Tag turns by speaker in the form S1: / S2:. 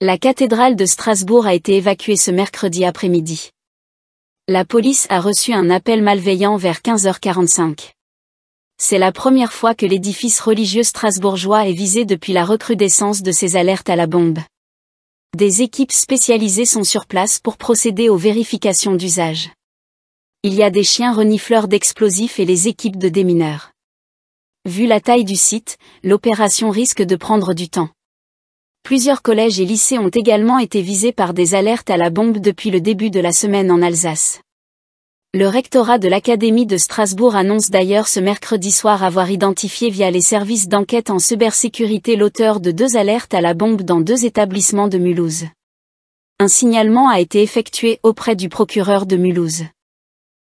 S1: La cathédrale de Strasbourg a été évacuée ce mercredi après-midi. La police a reçu un appel malveillant vers 15h45. C'est la première fois que l'édifice religieux strasbourgeois est visé depuis la recrudescence de ces alertes à la bombe. Des équipes spécialisées sont sur place pour procéder aux vérifications d'usage. Il y a des chiens renifleurs d'explosifs et les équipes de démineurs. Vu la taille du site, l'opération risque de prendre du temps. Plusieurs collèges et lycées ont également été visés par des alertes à la bombe depuis le début de la semaine en Alsace. Le rectorat de l'Académie de Strasbourg annonce d'ailleurs ce mercredi soir avoir identifié via les services d'enquête en cybersécurité l'auteur de deux alertes à la bombe dans deux établissements de Mulhouse. Un signalement a été effectué auprès du procureur de Mulhouse.